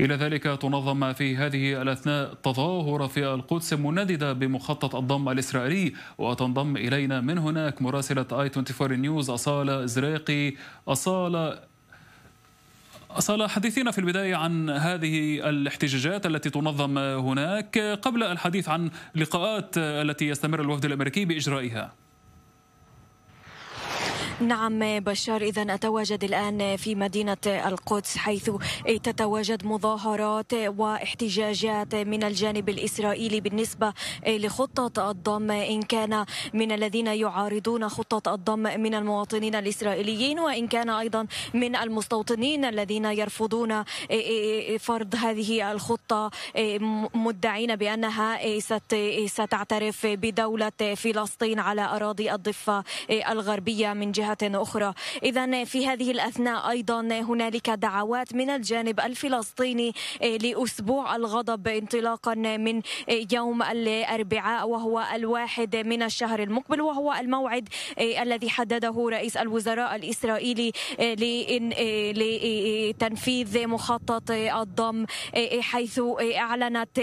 إلى ذلك تنظم في هذه الأثناء تظاهرة في القدس منددة بمخطط الضم الإسرائيلي وتنضم إلينا من هناك مراسلة آي 24 نيوز أصالة زريقي أصالة أصالة حديثينا في البداية عن هذه الاحتجاجات التي تنظم هناك قبل الحديث عن لقاءات التي يستمر الوفد الأمريكي بإجرائها نعم بشار إذا أتواجد الآن في مدينة القدس حيث تتواجد مظاهرات واحتجاجات من الجانب الإسرائيلي بالنسبة لخطة الضم إن كان من الذين يعارضون خطة الضم من المواطنين الإسرائيليين وإن كان أيضا من المستوطنين الذين يرفضون فرض هذه الخطة مدعين بأنها ستعترف بدولة فلسطين على أراضي الضفة الغربية من جهة جهة أخرى إذا في هذه الأثناء أيضا هنالك دعوات من الجانب الفلسطيني إيه، لأسبوع الغضب انطلاقا من إيه، يوم الأربعاء وهو الواحد من الشهر المقبل وهو الموعد إيه، الذي حدده رئيس الوزراء الإسرائيلي لتنفيذ مخطط الضم حيث أعلنت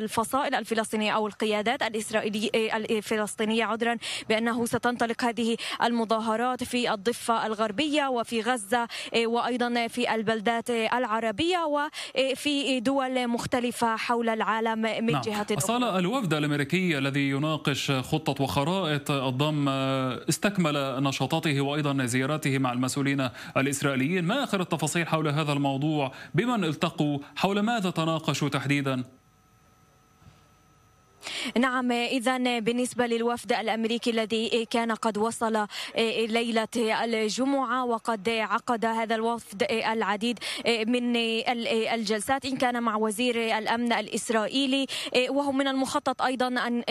الفصائل الفلسطينية أو القيادات الإسرائيلية الفلسطينية عذرا بأنه ستنطلق هذه المضاد المظاهرات في الضفة الغربية وفي غزة إيه، وأيضا في البلدات العربية وفي دول مختلفة حول العالم من نعم. جهة أخرى الوفد الأمريكي الذي يناقش خطة وخرائط الضم آه، استكمل نشاطاته وأيضا زياراته مع المسؤولين الإسرائيليين ما آخر التفاصيل حول هذا الموضوع بمن التقوا حول ماذا تناقشوا تحديدا؟ نعم إذا بالنسبة للوفد الأمريكي الذي كان قد وصل ليلة الجمعة وقد عقد هذا الوفد العديد من الجلسات إن كان مع وزير الأمن الإسرائيلي وهو من المخطط أيضا أن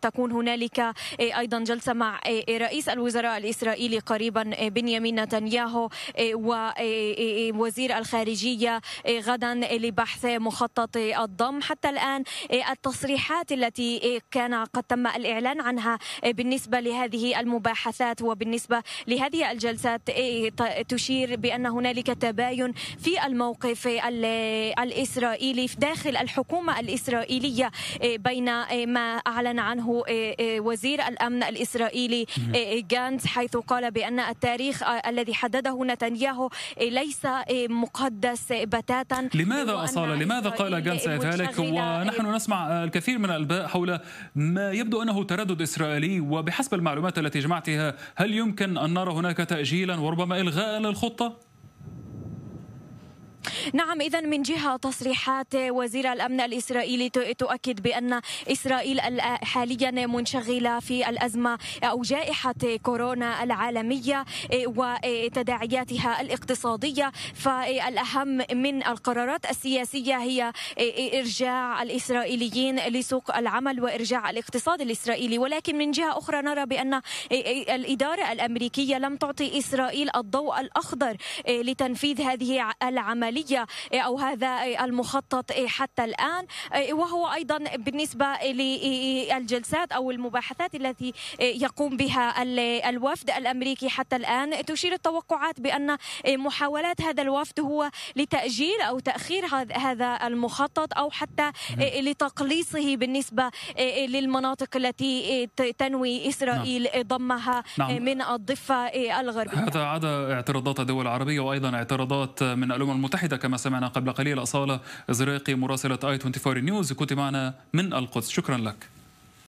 تكون هنالك أيضا جلسة مع رئيس الوزراء الإسرائيلي قريبا بنيامين نتنياهو ووزير الخارجية غدا لبحث مخطط الضم حتى الآن التصريحات التي كان قد تم الإعلان عنها بالنسبة لهذه المباحثات وبالنسبة لهذه الجلسات إيه، تشير بأن هنالك تباين في الموقف الإسرائيلي داخل الحكومة الإسرائيلية إيه، بين إيه، ما أعلن عنه وزير الأمن الإسرائيلي جانز حيث قال بأن التاريخ آه، الذي حدده نتنياهو ليس مقدس بتاتا لماذا أصال لماذا قال جانز ذلك ونحن نسمع الكثير من الباء حول ما يبدو أنه تردد إسرائيلي وبحسب المعلومات التي جمعتها هل يمكن أن نرى هناك تأجيلا وربما إلغاء للخطة؟ نعم إذا من جهة تصريحات وزير الأمن الإسرائيلي تؤكد بأن إسرائيل حاليا منشغلة في الأزمة أو جائحة كورونا العالمية إيه، وتداعياتها الاقتصادية فالأهم من القرارات السياسية هي إيه، إيه، إرجاع الإسرائيليين لسوق العمل وإرجاع الاقتصاد الإسرائيلي ولكن من جهة أخرى نرى بأن الإدارة الأمريكية لم تعطي إسرائيل الضوء الأخضر لتنفيذ هذه العملية الرؤية إيه، أو هذا إيه، المخطط إيه، حتى الآن وهو أيضا بالنسبة للجلسات أو المباحثات التي يقوم بها الوفد الأمريكي حتى الآن تشير التوقعات بأن محاولات هذا الوفد هو لتأجيل أو تأخير هذا المخطط أو حتى لتقليصه بالنسبة للمناطق التي تنوي إسرائيل نعم. ضمها نعم. من الضفة الغربية هذا عدا اعتراضات الدول العربية وأيضا اعتراضات من الأمم المتحدة كما سمعنا قبل قليل أصالة زراقي مراسلة آي 24 نيوز كنت معنا من القدس شكرا لك